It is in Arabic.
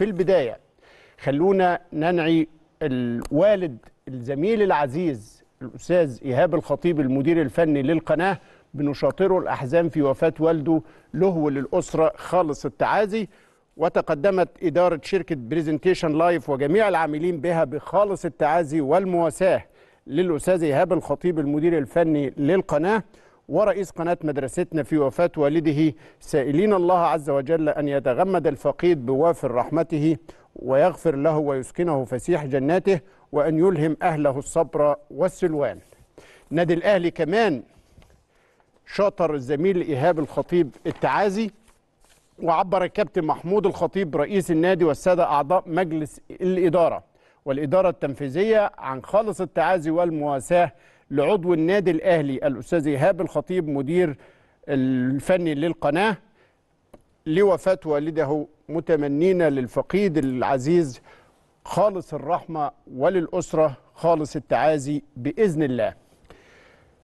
في البداية خلونا ننعي الوالد الزميل العزيز الأستاذ إيهاب الخطيب المدير الفني للقناة بنشاطره الأحزان في وفاة والده له وللأسرة خالص التعازي وتقدمت إدارة شركة بريزنتيشن لايف وجميع العاملين بها بخالص التعازي والمواساة للأستاذ إيهاب الخطيب المدير الفني للقناة ورئيس قناة مدرستنا في وفاة والده سائلين الله عز وجل أن يتغمد الفقيد بوافر رحمته ويغفر له ويسكنه فسيح جناته وأن يلهم أهله الصبر والسلوان نادي الأهلي كمان شاطر الزميل إيهاب الخطيب التعازي وعبر الكابتن محمود الخطيب رئيس النادي والسادة أعضاء مجلس الإدارة والإدارة التنفيذية عن خالص التعازي والمواساة لعضو النادي الأهلي الأستاذ إيهاب الخطيب مدير الفني للقناة لوفاة والده متمنين للفقيد العزيز خالص الرحمة وللأسرة خالص التعازي بإذن الله